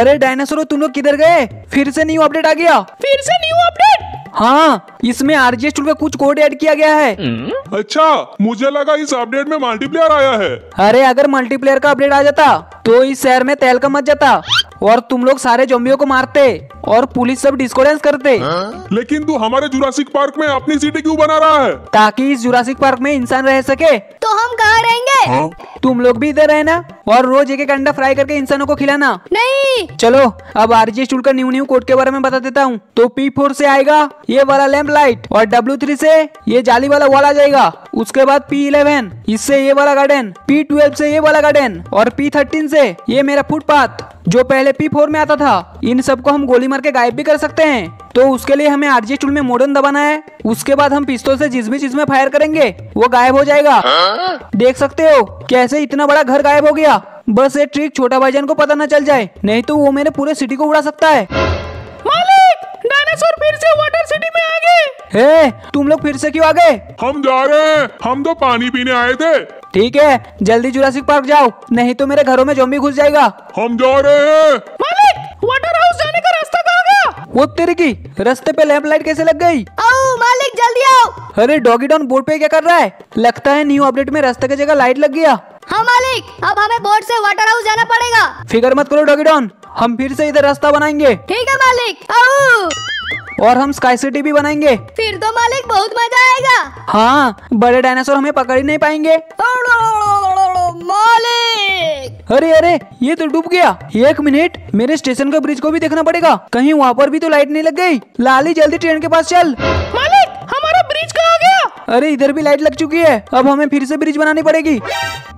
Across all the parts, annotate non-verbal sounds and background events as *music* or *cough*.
अरे डायनासोर तुम लोग किधर गए फिर से न्यू अपडेट आ गया फिर से न्यू अपडेट हाँ इसमें आरजीएस टूल का कुछ कोड ऐड किया गया है हम्म। अच्छा मुझे लगा इस अपडेट में मल्टीप्लेयर आया है अरे अगर मल्टीप्लेयर का अपडेट आ जाता तो इस शहर में तहलका मच जाता और तुम लोग सारे जोम्बियों को मारते और पुलिस सब डिस्कोडेंस करते हाँ? लेकिन तू हमारे जुरासिक पार्क में अपनी सिटी क्यों बना रहा है ताकि इस जुरासिक पार्क में इंसान रह सके तो हम कहाँ रहेंगे हाँ? तुम लोग भी इधर रहना और रोज एक एक अंडा फ्राई करके इंसानों को खिलाना नहीं चलो अब आरजी स्टूल का न्यू न्यू कोड के बारे में बता देता हूँ तो पी फोर से आएगा ये वाला लैम्प लाइट और डब्ल्यू थ्री से ये जाली वाला वॉल आ जाएगा उसके बाद पी इलेवन इससे ये वाला गार्डन पी ट्वेल्व से ये वाला गार्डन और पी थर्टीन से ये मेरा फुटपाथ जो पहले पी फोर में आता था इन सबको हम गोली मार के गायब भी कर सकते हैं तो उसके लिए हमें आरजी टूल में मॉडर्न दबाना है उसके बाद हम पिस्तौल से जिस भी चीज में फायर करेंगे वो गायब हो जाएगा देख सकते हो कैसे इतना बड़ा घर गायब हो गया बस ये ट्रिक छोटा भाईजान को पता न चल जाए नहीं तो वो मेरे पूरे सिटी को उड़ा सकता है मालिक डायनासोर फिर से वाटर सिटी में आ गए हे तुम लोग फिर से क्यों आ गए हम जा रहे हैं हम तो पानी पीने आए थे ठीक है जल्दी जुरासिक पार्क जाओ नहीं तो मेरे घरों में जोम्बी घुस जाएगा हम जा रहे हैं मालिक वाटर हाउस जाने का रास्ता कहाँ गया वो तेरे की रास्ते पे लैंप लाइट कैसे लग गई मालिक जल्दी आओ अरे डॉगी डॉन बोर्ड पे क्या कर रहा है लगता है न्यू अपडेट में रास्ते की जगह लाइट लग गया हाँ मालिक अब हमें बोर्ड से वाटर हाउस जाना पड़ेगा फिक्र मत करो डॉगी डॉन हम फिर से इधर रास्ता बनाएंगे ठीक है मालिक आओ और हम स्काई सिटी भी बनाएंगे फिर तो मालिक बहुत मजा आएगा हाँ बड़े डायनासोर हमें पकड़ ही नहीं पाएंगे मालिक अरे अरे ये तो डूब गया एक मिनट मेरे स्टेशन का ब्रिज को भी देखना पड़ेगा कहीं वहाँ पर भी तो लाइट नहीं लग गई लाली जल्दी ट्रेन के पास चल अरे इधर भी लाइट लग चुकी है अब हमें फिर से ब्रिज बनानी पड़ेगी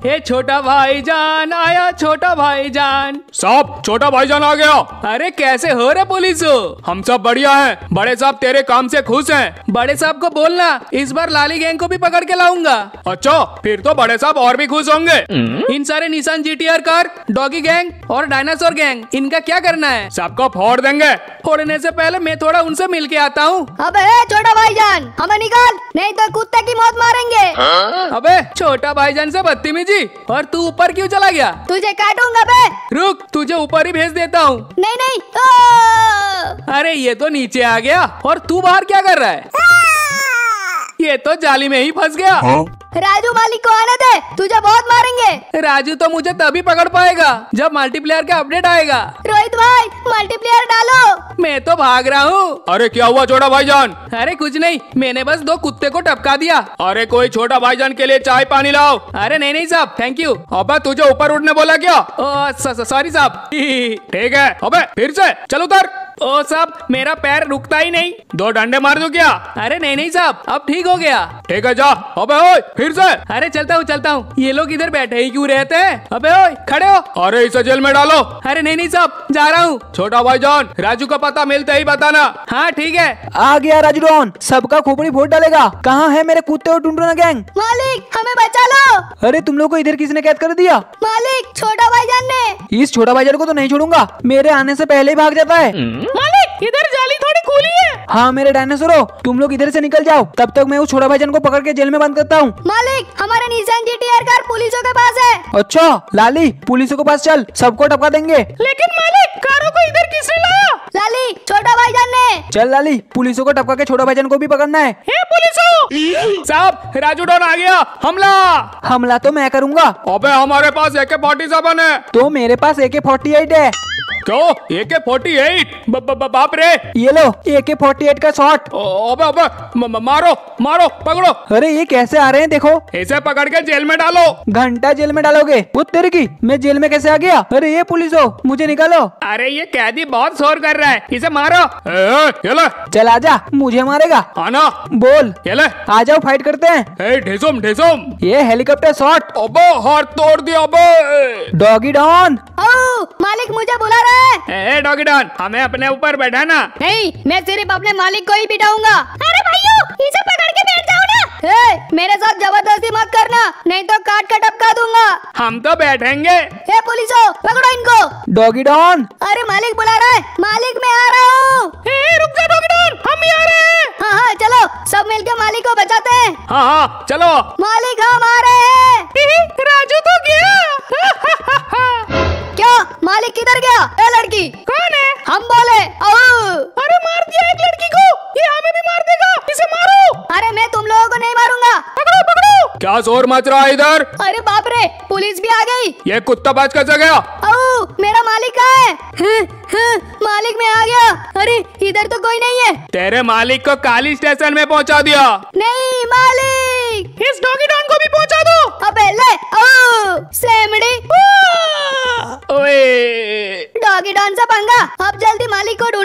हे छोटा भाई जान आया छोटा भाई जान साहब छोटा भाई जान आ गया अरे कैसे हो रहे पुलिस हम सब बढ़िया हैं बड़े साहब तेरे काम से खुश हैं बड़े साहब को बोलना इस बार लाली गैंग को भी पकड़ के लाऊंगा अच्छा फिर तो बड़े साहब और भी खुश होंगे इन सारे निशान जी कार डॉगी गैंग और डायनासोर गैंग इनका क्या करना है सबको फोड़ देंगे फोड़ने से पहले मैं थोड़ा उनसे मिल के आता हूँ अबे छोटा भाईजान हमें निकाल नहीं तो कुत्ते की मौत मारेंगे हाँ? अबे छोटा भाईजान से बदतमीजी और तू ऊपर क्यों चला गया तुझे काटूंगा बे रुक तुझे ऊपर ही भेज देता हूँ नहीं नहीं अरे ये तो नीचे आ गया और तू बाहर क्या कर रहा है ये तो जाली में ही फंस गया हाँ? राजू मालिक को आने दे तुझे बहुत मारेंगे राजू तो मुझे तभी पकड़ पाएगा जब मल्टीप्लेयर का अपडेट आएगा रोहित भाई मल्टीप्लेयर डालो मैं तो भाग रहा हूँ अरे क्या हुआ छोटा भाईजान अरे कुछ नहीं मैंने बस दो कुत्ते को टपका दिया अरे कोई छोटा भाईजान के लिए चाय पानी लाओ अरे नहीं नहीं साहब थैंक यू अब तुझे ऊपर उठने बोला क्या सॉरी साहब *laughs* ठीक है अबे फिर से चल उतर ओ साहब मेरा पैर रुकता ही नहीं दो डंडे मार दो क्या अरे नहीं नहीं साहब अब ठीक हो गया ठीक है जा अबे ओए फिर से अरे चलता हूँ चलता हूँ ये लोग इधर बैठे ही क्यों रहते हैं अबे ओए खड़े हो अरे इसे जेल में डालो अरे नहीं नहीं साहब जा रहा हूँ छोटा भाई जॉन राजू का पता मिलते ही बताना हाँ ठीक है आ गया राजू डॉन सबका खोपड़ी फोड़ डालेगा कहाँ है मेरे कुत्ते और टुंडो गैंग मालिक हमें बचा लो अरे तुम लोग को इधर किसने कैद कर दिया मालिक छोटा भाई जान ने इस छोटा भाईजान को तो नहीं छोड़ूंगा मेरे आने से पहले ही भाग जाता है हम्म। मालिक इधर जाली थोड़ी खुली है हाँ मेरे डायनासोरो तुम लोग इधर से निकल जाओ तब तक मैं उस छोटा भाईजान को पकड़ के जेल में बंद करता हूँ मालिक हमारे निशान जी जीटीआर कार पुलिसों के पास है अच्छा लाली पुलिसों के पास चल सबको टपका देंगे लेकिन मालिक कारों को इधर किसने लाया लाली छोटा भाईजान ने चल लाली पुलिसों को टपका के छोटा भाईजान को भी पकड़ना है हे साहब राजू डॉन आ गया हमला हमला तो मैं करूँगा अबे हमारे पास एके फोर्टी सेवन है तो मेरे पास एके फोर्टी एट है क्यों ए के फोर्टी एट बाप रे ये लो ए के फोर्टी एट का शॉट अबे अबे मारो मारो पकड़ो अरे ये कैसे आ रहे हैं देखो ऐसे पकड़ के जेल में डालो घंटा जेल में डालोगे वो तेरे की मैं जेल में कैसे आ गया अरे ये पुलिस हो मुझे निकालो अरे ये कैदी बहुत शोर कर रहा है इसे मारो चल आ जा मुझे मारेगा आना बोल आ जाओ फाइट करते हैं ढेसुम ढेसुम ये हेलीकॉप्टर शॉट अबो हाथ तोड़ दिया अबो डॉगी डॉन मालिक मुझे बुला रहा है डॉगी डॉन हमें अपने ऊपर बैठाना नहीं मैं सिर्फ अपने मालिक को ही बिठाऊंगा अरे भाइयों इसे पकड़ के बैठ जाओ ना ए, मेरे साथ जबरदस्ती मत करना नहीं तो काट का टपका दूंगा हम तो बैठेंगे ए पुलिसो पकड़ो इनको डॉगी डॉन अरे मालिक बुला रहा है मालिक मैं आ रहा हूँ रुक जा डॉगी डॉन हम आ रहे हैं हाँ हाँ चलो सब मिलके मालिक को बचाते हैं हाँ हाँ चलो मालिक हम आ रहे हैं *laughs* राजू तो गया मालिक किधर गया ए लड़की कौन है हम बोले अरे मार दिया एक लड़की को ये हमें भी मार देगा इसे मारो अरे मैं तुम लोगों को नहीं मारूंगा पकड़ो पकड़ो क्या जोर मच रहा है इधर अरे बाप रे पुलिस भी आ गई ये कुत्ता बाज कैसे गया मेरा मालिक कहाँ है हाँ, हाँ, मालिक मैं आ गया अरे इधर तो कोई नहीं है तेरे मालिक को काली स्टेशन में पहुँचा दिया नहीं मालिक इस डॉगी डॉन को भी पहुँचा दो पंगा अब जल्दी मालिक को